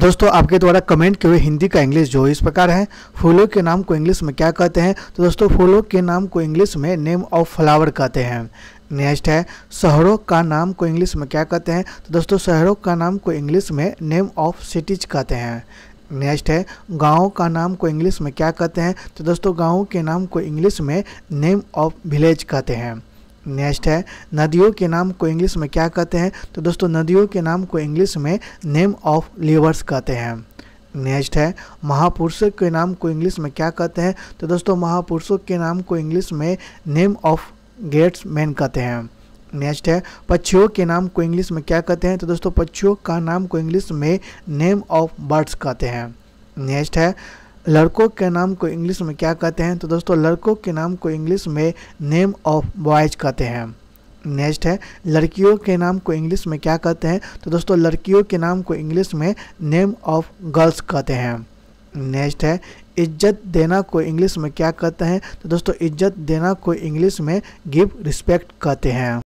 दोस्तों आपके द्वारा कमेंट किए हुए हिंदी का इंग्लिश जो इस प्रकार है फूलों के नाम को इंग्लिश में क्या कहते हैं तो दोस्तों फूलों के नाम को इंग्लिश में नेम ऑफ फ्लावर कहते हैं नेक्स्ट है शहरों का नाम को इंग्लिश में क्या कहते हैं तो दोस्तों शहरों का नाम को इंग्लिश में नेम ऑफ सिटीज कहते हैं नेक्स्ट है गाँव का नाम को इंग्लिश में क्या कहते हैं तो दोस्तों गाँव के नाम को इंग्लिश में नेम ऑफ विलेज कहते हैं नेक्स्ट है नदियों के नाम को इंग्लिश में क्या कहते हैं तो दोस्तों नदियों के नाम को इंग्लिश में नेम ऑफ लिवर्स कहते हैं नेक्स्ट है महापुरुषों के नाम को इंग्लिश में क्या कहते हैं तो दोस्तों महापुरुषों के नाम को इंग्लिश में नेम ऑफ गेट्स मैन कहते हैं नेक्स्ट है पक्षियों के नाम को इंग्लिश में क्या कहते हैं तो दोस्तों पक्षियों का नाम को इंग्लिश में नेम ऑफ बर्ड्स कहते हैं नेक्स्ट है लड़कों के नाम को इंग्लिश में क्या कहते हैं तो दोस्तों लड़कों के नाम को इंग्लिश में नेम ऑफ बॉयज कहते हैं नेक्स्ट है लड़कियों के नाम को इंग्लिश में क्या कहते हैं तो दोस्तों लड़कियों के नाम को इंग्लिश में नेम ऑफ गर्ल्स कहते हैं नेक्स्ट है इज्जत देना को इंग्लिश में क्या कहते हैं तो दोस्तों इज्जत देना को इंग्लिश में गिव रिस्पेक्ट कहते हैं